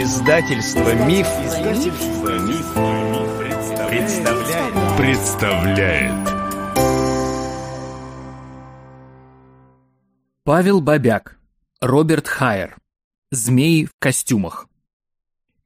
Издательство Миф, Издательство Миф представляет. представляет. Павел Бабяк, Роберт Хайер. Змеи в костюмах.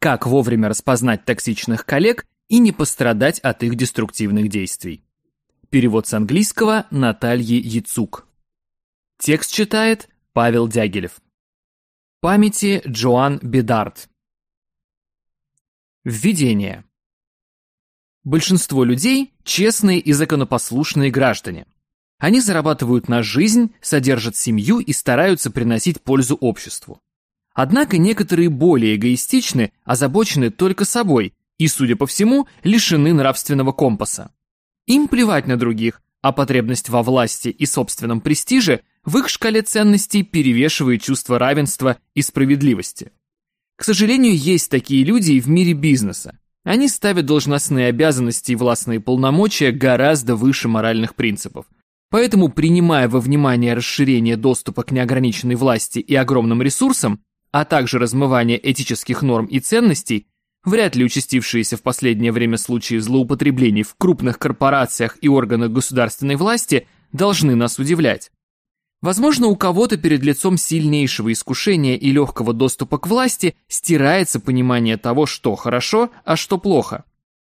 Как вовремя распознать токсичных коллег и не пострадать от их деструктивных действий. Перевод с английского Натальи Яцук. Текст читает Павел Дягилев. Памяти Джоан Бедарт. Введение. Большинство людей – честные и законопослушные граждане. Они зарабатывают на жизнь, содержат семью и стараются приносить пользу обществу. Однако некоторые более эгоистичны, озабочены только собой и, судя по всему, лишены нравственного компаса. Им плевать на других, а потребность во власти и собственном престиже в их шкале ценностей перевешивает чувство равенства и справедливости. К сожалению, есть такие люди и в мире бизнеса. Они ставят должностные обязанности и властные полномочия гораздо выше моральных принципов. Поэтому, принимая во внимание расширение доступа к неограниченной власти и огромным ресурсам, а также размывание этических норм и ценностей, вряд ли участившиеся в последнее время случаи злоупотреблений в крупных корпорациях и органах государственной власти должны нас удивлять. Возможно, у кого-то перед лицом сильнейшего искушения и легкого доступа к власти стирается понимание того, что хорошо, а что плохо.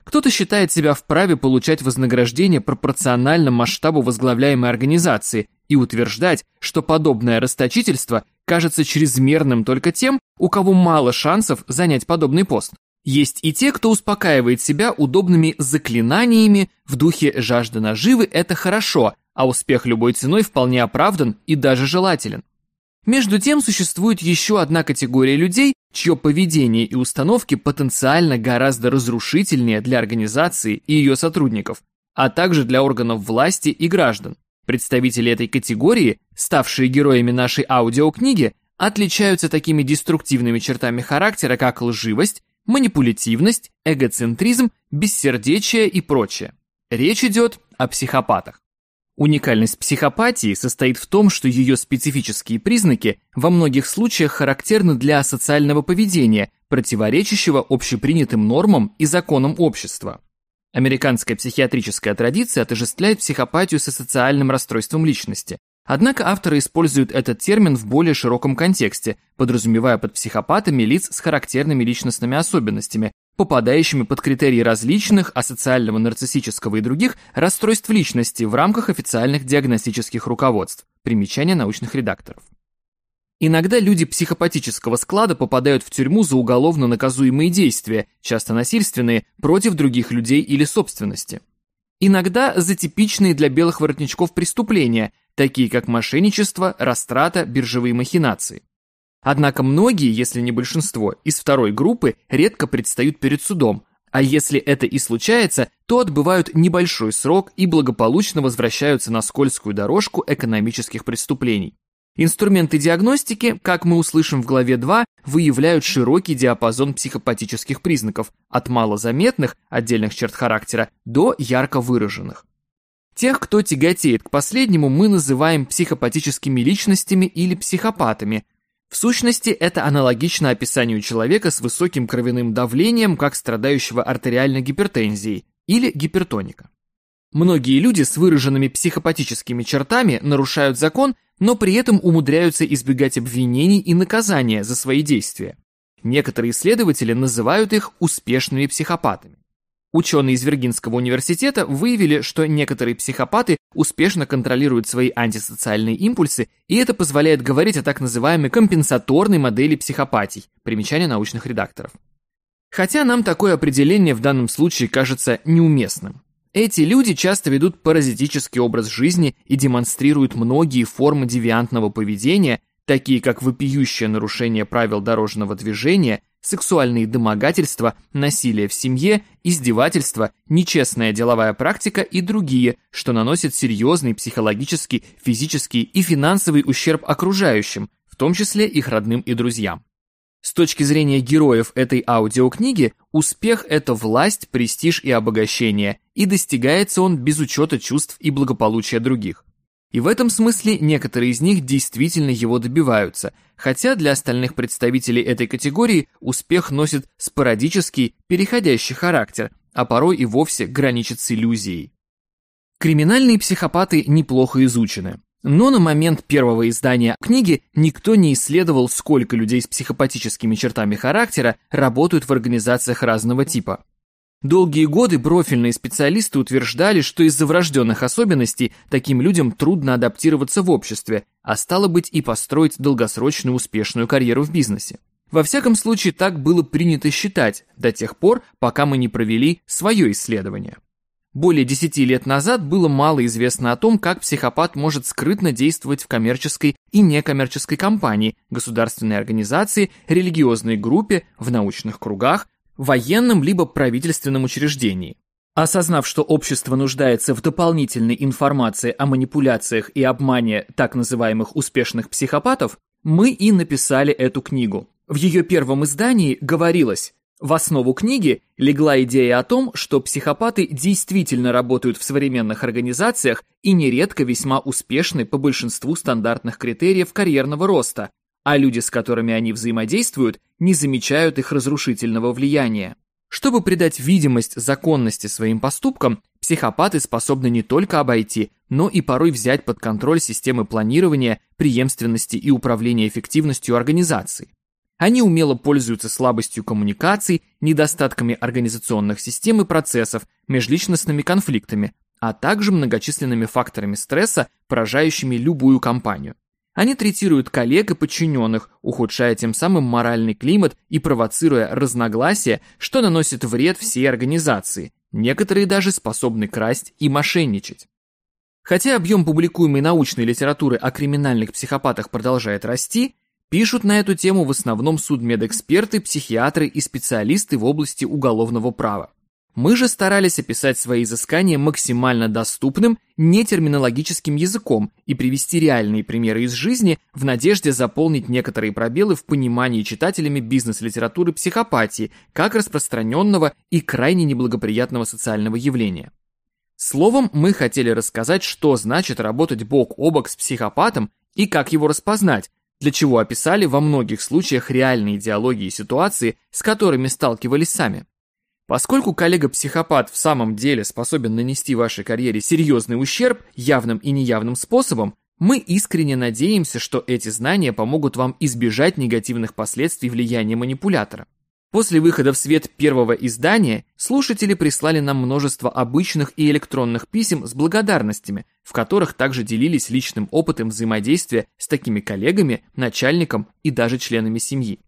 Кто-то считает себя вправе получать вознаграждение пропорционально масштабу возглавляемой организации и утверждать, что подобное расточительство кажется чрезмерным только тем, у кого мало шансов занять подобный пост. Есть и те, кто успокаивает себя удобными заклинаниями в духе «жажда наживы – это хорошо, а успех любой ценой вполне оправдан и даже желателен. Между тем существует еще одна категория людей, чье поведение и установки потенциально гораздо разрушительнее для организации и ее сотрудников, а также для органов власти и граждан. Представители этой категории, ставшие героями нашей аудиокниги, отличаются такими деструктивными чертами характера, как лживость, манипулятивность, эгоцентризм, бессердечие и прочее. Речь идет о психопатах. Уникальность психопатии состоит в том, что ее специфические признаки во многих случаях характерны для социального поведения, противоречащего общепринятым нормам и законам общества. Американская психиатрическая традиция отождествляет психопатию со социальным расстройством личности. Однако авторы используют этот термин в более широком контексте, подразумевая под психопатами лиц с характерными личностными особенностями, попадающими под критерии различных асоциального, нарциссического и других расстройств личности в рамках официальных диагностических руководств. Примечания научных редакторов. Иногда люди психопатического склада попадают в тюрьму за уголовно наказуемые действия, часто насильственные, против других людей или собственности. Иногда за типичные для белых воротничков преступления, такие как мошенничество, растрата, биржевые махинации. Однако многие, если не большинство, из второй группы редко предстают перед судом, а если это и случается, то отбывают небольшой срок и благополучно возвращаются на скользкую дорожку экономических преступлений. Инструменты диагностики, как мы услышим в главе 2, выявляют широкий диапазон психопатических признаков, от малозаметных, отдельных черт характера, до ярко выраженных. Тех, кто тяготеет к последнему, мы называем психопатическими личностями или психопатами – в сущности, это аналогично описанию человека с высоким кровяным давлением, как страдающего артериальной гипертензией или гипертоника. Многие люди с выраженными психопатическими чертами нарушают закон, но при этом умудряются избегать обвинений и наказания за свои действия. Некоторые исследователи называют их успешными психопатами. Ученые из Виргинского университета выявили, что некоторые психопаты успешно контролируют свои антисоциальные импульсы, и это позволяет говорить о так называемой компенсаторной модели психопатий, примечание научных редакторов. Хотя нам такое определение в данном случае кажется неуместным. Эти люди часто ведут паразитический образ жизни и демонстрируют многие формы девиантного поведения, такие как вопиющее нарушение правил дорожного движения, сексуальные домогательства, насилие в семье, издевательства, нечестная деловая практика и другие, что наносит серьезный психологический, физический и финансовый ущерб окружающим, в том числе их родным и друзьям. С точки зрения героев этой аудиокниги, успех – это власть, престиж и обогащение, и достигается он без учета чувств и благополучия других. И в этом смысле некоторые из них действительно его добиваются, хотя для остальных представителей этой категории успех носит спорадический, переходящий характер, а порой и вовсе граничит с иллюзией. Криминальные психопаты неплохо изучены. Но на момент первого издания книги никто не исследовал, сколько людей с психопатическими чертами характера работают в организациях разного типа. Долгие годы профильные специалисты утверждали, что из-за врожденных особенностей таким людям трудно адаптироваться в обществе, а стало быть и построить долгосрочную успешную карьеру в бизнесе. Во всяком случае, так было принято считать до тех пор, пока мы не провели свое исследование. Более 10 лет назад было мало известно о том, как психопат может скрытно действовать в коммерческой и некоммерческой компании, государственной организации, религиозной группе, в научных кругах, военном либо правительственном учреждении. Осознав, что общество нуждается в дополнительной информации о манипуляциях и обмане так называемых успешных психопатов, мы и написали эту книгу. В ее первом издании говорилось, в основу книги легла идея о том, что психопаты действительно работают в современных организациях и нередко весьма успешны по большинству стандартных критериев карьерного роста, а люди, с которыми они взаимодействуют, не замечают их разрушительного влияния. Чтобы придать видимость законности своим поступкам, психопаты способны не только обойти, но и порой взять под контроль системы планирования, преемственности и управления эффективностью организации. Они умело пользуются слабостью коммуникаций, недостатками организационных систем и процессов, межличностными конфликтами, а также многочисленными факторами стресса, поражающими любую компанию. Они третируют коллег и подчиненных, ухудшая тем самым моральный климат и провоцируя разногласия, что наносит вред всей организации. Некоторые даже способны красть и мошенничать. Хотя объем публикуемой научной литературы о криминальных психопатах продолжает расти, пишут на эту тему в основном судмедэксперты, психиатры и специалисты в области уголовного права. Мы же старались описать свои изыскания максимально доступным, нетерминологическим языком и привести реальные примеры из жизни в надежде заполнить некоторые пробелы в понимании читателями бизнес-литературы психопатии как распространенного и крайне неблагоприятного социального явления. Словом, мы хотели рассказать, что значит работать бок о бок с психопатом и как его распознать, для чего описали во многих случаях реальные диалоги и ситуации, с которыми сталкивались сами. Поскольку коллега-психопат в самом деле способен нанести вашей карьере серьезный ущерб явным и неявным способом, мы искренне надеемся, что эти знания помогут вам избежать негативных последствий влияния манипулятора. После выхода в свет первого издания слушатели прислали нам множество обычных и электронных писем с благодарностями, в которых также делились личным опытом взаимодействия с такими коллегами, начальником и даже членами семьи.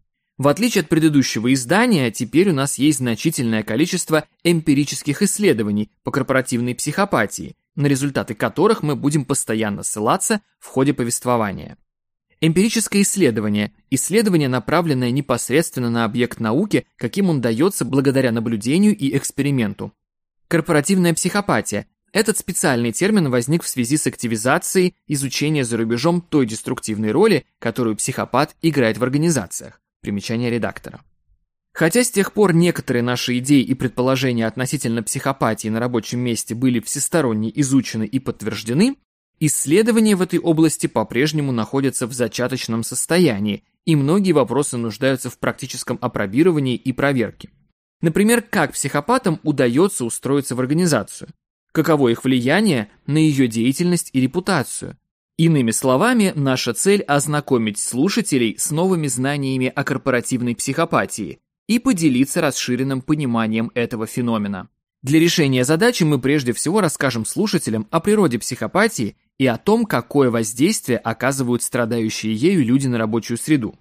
В отличие от предыдущего издания, теперь у нас есть значительное количество эмпирических исследований по корпоративной психопатии, на результаты которых мы будем постоянно ссылаться в ходе повествования. Эмпирическое исследование – исследование, направленное непосредственно на объект науки, каким он дается благодаря наблюдению и эксперименту. Корпоративная психопатия – этот специальный термин возник в связи с активизацией изучения за рубежом той деструктивной роли, которую психопат играет в организациях. Примечание редактора. Хотя с тех пор некоторые наши идеи и предположения относительно психопатии на рабочем месте были всесторонне изучены и подтверждены, исследования в этой области по-прежнему находятся в зачаточном состоянии, и многие вопросы нуждаются в практическом опробировании и проверке. Например, как психопатам удается устроиться в организацию, каково их влияние на ее деятельность и репутацию, Иными словами, наша цель – ознакомить слушателей с новыми знаниями о корпоративной психопатии и поделиться расширенным пониманием этого феномена. Для решения задачи мы прежде всего расскажем слушателям о природе психопатии и о том, какое воздействие оказывают страдающие ею люди на рабочую среду.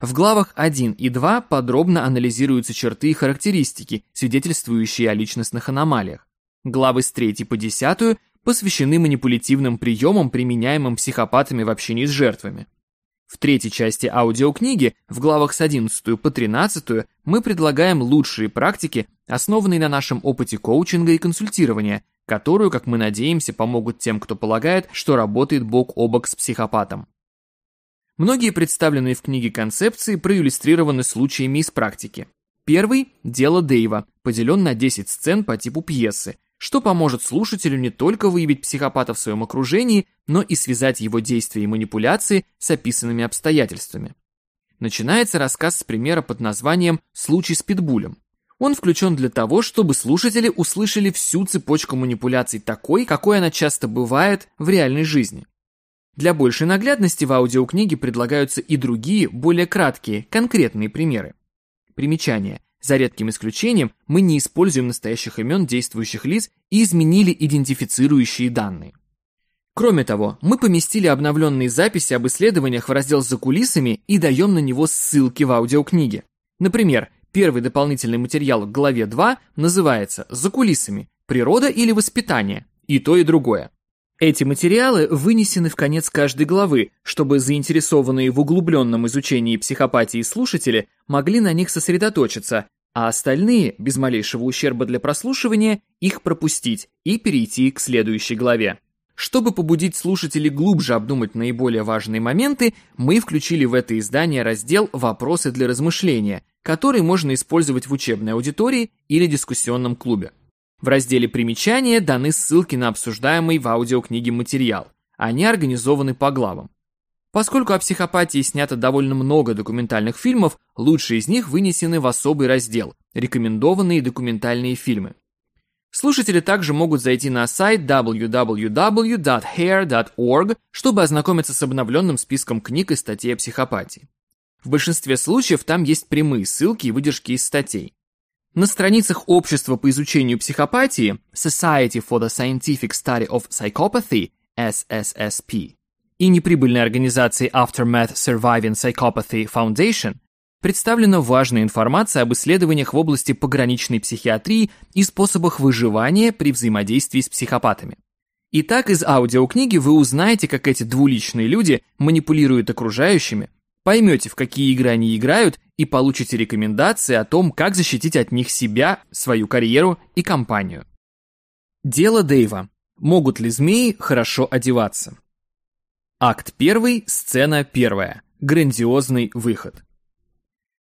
В главах 1 и 2 подробно анализируются черты и характеристики, свидетельствующие о личностных аномалиях. Главы с 3 по 10 посвящены манипулятивным приемам, применяемым психопатами в общении с жертвами. В третьей части аудиокниги, в главах с 11 по 13, мы предлагаем лучшие практики, основанные на нашем опыте коучинга и консультирования, которую, как мы надеемся, помогут тем, кто полагает, что работает бок о бок с психопатом. Многие представленные в книге концепции проиллюстрированы случаями из практики. Первый – дело Дэйва, поделен на 10 сцен по типу пьесы – что поможет слушателю не только выявить психопата в своем окружении, но и связать его действия и манипуляции с описанными обстоятельствами. Начинается рассказ с примера под названием «Случай с питбулем». Он включен для того, чтобы слушатели услышали всю цепочку манипуляций такой, какой она часто бывает в реальной жизни. Для большей наглядности в аудиокниге предлагаются и другие, более краткие, конкретные примеры. Примечание – за редким исключением мы не используем настоящих имен действующих лиц и изменили идентифицирующие данные. Кроме того, мы поместили обновленные записи об исследованиях в раздел «За кулисами» и даем на него ссылки в аудиокниге. Например, первый дополнительный материал к главе 2 называется «За кулисами. Природа или воспитание?» и то и другое. Эти материалы вынесены в конец каждой главы, чтобы заинтересованные в углубленном изучении психопатии слушатели могли на них сосредоточиться, а остальные, без малейшего ущерба для прослушивания, их пропустить и перейти к следующей главе. Чтобы побудить слушателей глубже обдумать наиболее важные моменты, мы включили в это издание раздел «Вопросы для размышления», который можно использовать в учебной аудитории или дискуссионном клубе. В разделе «Примечания» даны ссылки на обсуждаемый в аудиокниге материал. Они организованы по главам. Поскольку о психопатии снято довольно много документальных фильмов, лучшие из них вынесены в особый раздел «Рекомендованные документальные фильмы». Слушатели также могут зайти на сайт www.hair.org, чтобы ознакомиться с обновленным списком книг и статей о психопатии. В большинстве случаев там есть прямые ссылки и выдержки из статей. На страницах Общества по изучению психопатии Society for the Scientific Study of Psychopathy SSSP и неприбыльной организации Aftermath Surviving Psychopathy Foundation представлена важная информация об исследованиях в области пограничной психиатрии и способах выживания при взаимодействии с психопатами. Итак, из аудиокниги вы узнаете, как эти двуличные люди манипулируют окружающими, поймете, в какие игры они играют и получите рекомендации о том, как защитить от них себя, свою карьеру и компанию. Дело Дэйва. Могут ли змеи хорошо одеваться? Акт 1, сцена 1. Грандиозный выход.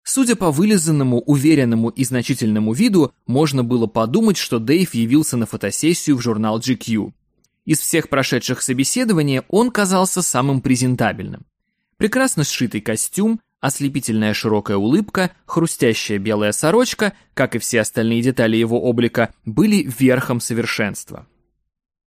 Судя по вылизанному, уверенному и значительному виду, можно было подумать, что Дэйв явился на фотосессию в журнал GQ. Из всех прошедших собеседований он казался самым презентабельным. Прекрасно сшитый костюм, Ослепительная широкая улыбка, хрустящая белая сорочка, как и все остальные детали его облика, были верхом совершенства.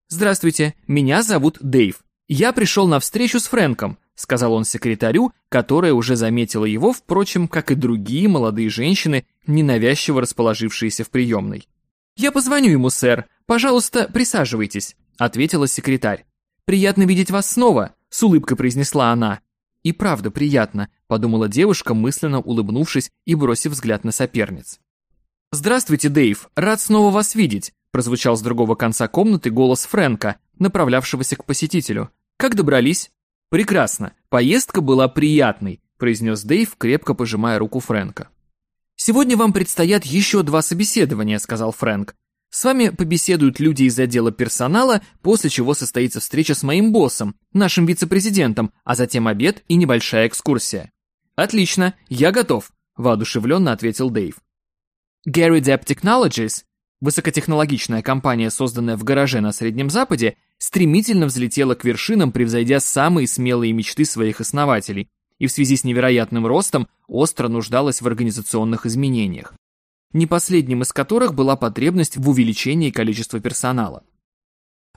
«Здравствуйте, меня зовут Дэйв. Я пришел на встречу с Фрэнком», — сказал он секретарю, которая уже заметила его, впрочем, как и другие молодые женщины, ненавязчиво расположившиеся в приемной. «Я позвоню ему, сэр. Пожалуйста, присаживайтесь», — ответила секретарь. «Приятно видеть вас снова», — с улыбкой произнесла она. И правда приятно подумала девушка, мысленно улыбнувшись и бросив взгляд на соперниц. «Здравствуйте, Дэйв, рад снова вас видеть», прозвучал с другого конца комнаты голос Фрэнка, направлявшегося к посетителю. «Как добрались?» «Прекрасно, поездка была приятной», произнес Дэйв, крепко пожимая руку Фрэнка. «Сегодня вам предстоят еще два собеседования», сказал Фрэнк. «С вами побеседуют люди из отдела персонала, после чего состоится встреча с моим боссом, нашим вице-президентом, а затем обед и небольшая экскурсия». «Отлично, я готов», — воодушевленно ответил Дэйв. Gary Depp Technologies, высокотехнологичная компания, созданная в гараже на Среднем Западе, стремительно взлетела к вершинам, превзойдя самые смелые мечты своих основателей, и в связи с невероятным ростом остро нуждалась в организационных изменениях не последним из которых была потребность в увеличении количества персонала.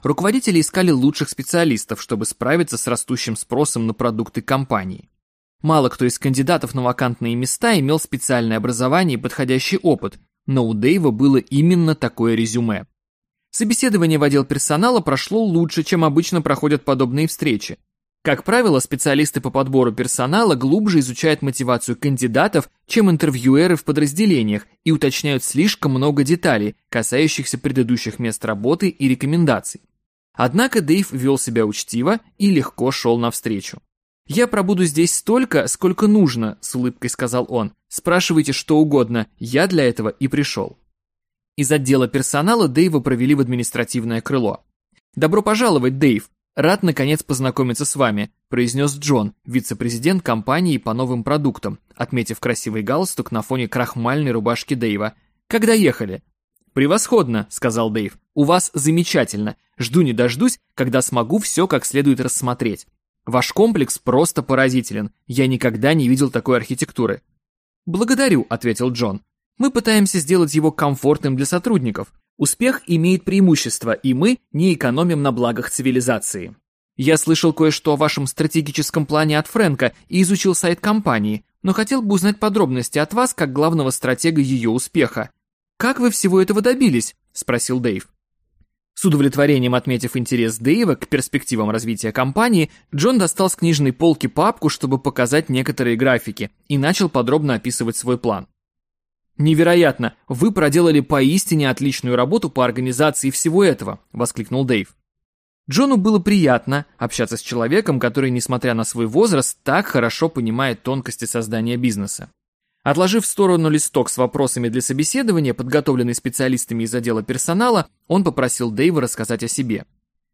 Руководители искали лучших специалистов, чтобы справиться с растущим спросом на продукты компании. Мало кто из кандидатов на вакантные места имел специальное образование и подходящий опыт, но у Дэйва было именно такое резюме. Собеседование в отдел персонала прошло лучше, чем обычно проходят подобные встречи. Как правило, специалисты по подбору персонала глубже изучают мотивацию кандидатов, чем интервьюеры в подразделениях, и уточняют слишком много деталей, касающихся предыдущих мест работы и рекомендаций. Однако Дэйв вел себя учтиво и легко шел навстречу. «Я пробуду здесь столько, сколько нужно», — с улыбкой сказал он. «Спрашивайте что угодно, я для этого и пришел». Из отдела персонала Дэйва провели в административное крыло. «Добро пожаловать, Дэйв! Рад, наконец, познакомиться с вами», – произнес Джон, вице-президент компании по новым продуктам, отметив красивый галстук на фоне крахмальной рубашки Дэйва. «Когда ехали?» «Превосходно», – сказал Дэйв. «У вас замечательно. Жду не дождусь, когда смогу все как следует рассмотреть». Ваш комплекс просто поразителен. Я никогда не видел такой архитектуры». «Благодарю», — ответил Джон. «Мы пытаемся сделать его комфортным для сотрудников. Успех имеет преимущество, и мы не экономим на благах цивилизации». «Я слышал кое-что о вашем стратегическом плане от Фрэнка и изучил сайт компании, но хотел бы узнать подробности от вас как главного стратега ее успеха. Как вы всего этого добились?» – спросил Дэйв. С удовлетворением отметив интерес Дэйва к перспективам развития компании, Джон достал с книжной полки папку, чтобы показать некоторые графики, и начал подробно описывать свой план. «Невероятно! Вы проделали поистине отличную работу по организации всего этого!» – воскликнул Дэйв. Джону было приятно общаться с человеком, который, несмотря на свой возраст, так хорошо понимает тонкости создания бизнеса. Отложив в сторону листок с вопросами для собеседования, подготовленный специалистами из отдела персонала, он попросил Дэйва рассказать о себе.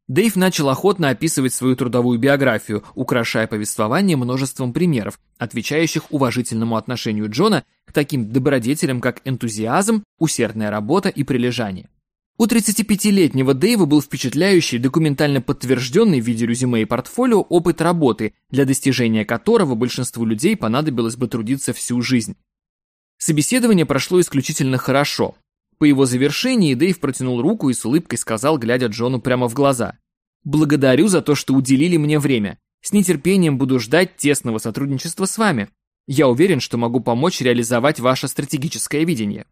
Дэйв начал охотно описывать свою трудовую биографию, украшая повествование множеством примеров, отвечающих уважительному отношению Джона к таким добродетелям, как энтузиазм, усердная работа и прилежание. У 35-летнего Дэйва был впечатляющий, документально подтвержденный в виде резюме и портфолио опыт работы, для достижения которого большинству людей понадобилось бы трудиться всю жизнь. Собеседование прошло исключительно хорошо. По его завершении Дэйв протянул руку и с улыбкой сказал, глядя Джону прямо в глаза. «Благодарю за то, что уделили мне время. С нетерпением буду ждать тесного сотрудничества с вами. Я уверен, что могу помочь реализовать ваше стратегическое видение».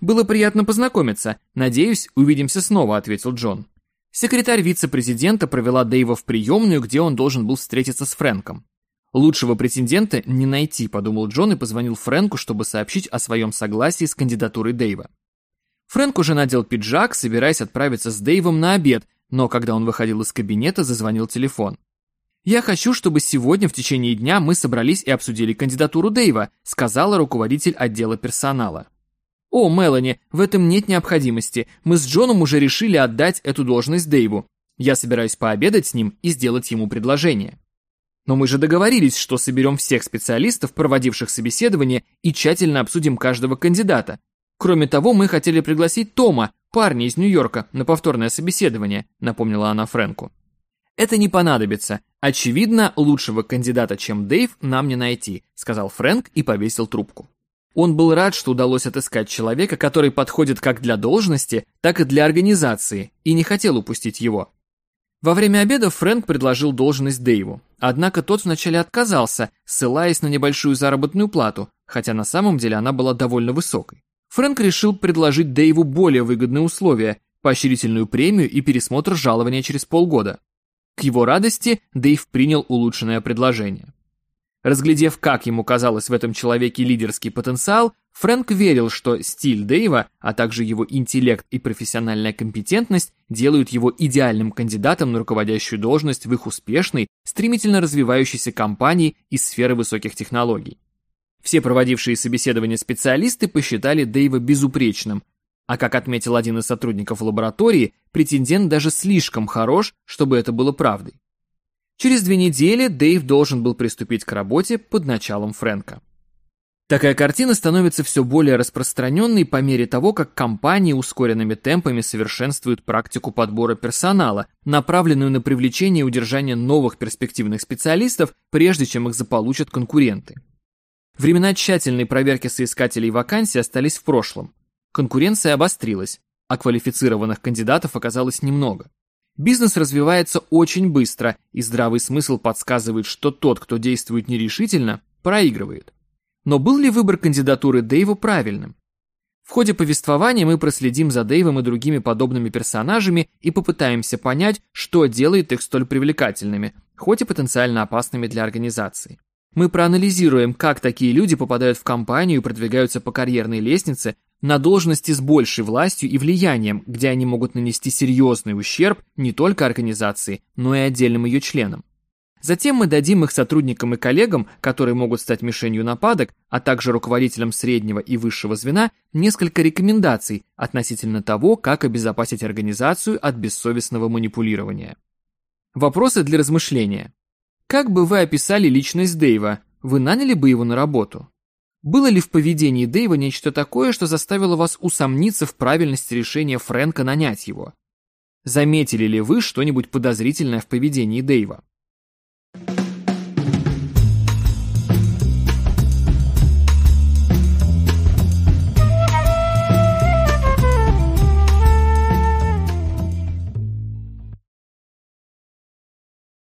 «Было приятно познакомиться. Надеюсь, увидимся снова», — ответил Джон. Секретарь вице-президента провела Дэйва в приемную, где он должен был встретиться с Фрэнком. «Лучшего претендента не найти», — подумал Джон и позвонил Фрэнку, чтобы сообщить о своем согласии с кандидатурой Дэйва. Фрэнк уже надел пиджак, собираясь отправиться с Дэйвом на обед, но когда он выходил из кабинета, зазвонил телефон. «Я хочу, чтобы сегодня в течение дня мы собрались и обсудили кандидатуру Дэйва», сказала руководитель отдела персонала. «О, Мелани, в этом нет необходимости. Мы с Джоном уже решили отдать эту должность Дэйву. Я собираюсь пообедать с ним и сделать ему предложение». Но мы же договорились, что соберем всех специалистов, проводивших собеседование, и тщательно обсудим каждого кандидата. Кроме того, мы хотели пригласить Тома, парня из Нью-Йорка, на повторное собеседование, напомнила она Фрэнку. Это не понадобится. Очевидно, лучшего кандидата, чем Дэйв, нам не найти, сказал Фрэнк и повесил трубку. Он был рад, что удалось отыскать человека, который подходит как для должности, так и для организации, и не хотел упустить его. Во время обеда Фрэнк предложил должность Дэйву, однако тот вначале отказался, ссылаясь на небольшую заработную плату, хотя на самом деле она была довольно высокой. Фрэнк решил предложить Дэйву более выгодные условия, поощрительную премию и пересмотр жалования через полгода. К его радости Дэйв принял улучшенное предложение. Разглядев, как ему казалось в этом человеке лидерский потенциал, Фрэнк верил, что стиль Дэйва, а также его интеллект и профессиональная компетентность делают его идеальным кандидатом на руководящую должность в их успешной, стремительно развивающейся компании из сферы высоких технологий. Все проводившие собеседование специалисты посчитали Дэйва безупречным, а как отметил один из сотрудников лаборатории, претендент даже слишком хорош, чтобы это было правдой. Через две недели Дэйв должен был приступить к работе под началом Фрэнка. Такая картина становится все более распространенной по мере того, как компании ускоренными темпами совершенствуют практику подбора персонала, направленную на привлечение и удержание новых перспективных специалистов, прежде чем их заполучат конкуренты. Времена тщательной проверки соискателей вакансий остались в прошлом. Конкуренция обострилась, а квалифицированных кандидатов оказалось немного. Бизнес развивается очень быстро, и здравый смысл подсказывает, что тот, кто действует нерешительно, проигрывает. Но был ли выбор кандидатуры Дэйва правильным? В ходе повествования мы проследим за Дэйвом и другими подобными персонажами и попытаемся понять, что делает их столь привлекательными, хоть и потенциально опасными для организации. Мы проанализируем, как такие люди попадают в компанию и продвигаются по карьерной лестнице, на должности с большей властью и влиянием, где они могут нанести серьезный ущерб не только организации, но и отдельным ее членам. Затем мы дадим их сотрудникам и коллегам, которые могут стать мишенью нападок, а также руководителям среднего и высшего звена, несколько рекомендаций относительно того, как обезопасить организацию от бессовестного манипулирования. Вопросы для размышления. Как бы вы описали личность Дэйва? Вы наняли бы его на работу? Было ли в поведении Дэйва нечто такое, что заставило вас усомниться в правильности решения Фрэнка нанять его? Заметили ли вы что-нибудь подозрительное в поведении Дэйва?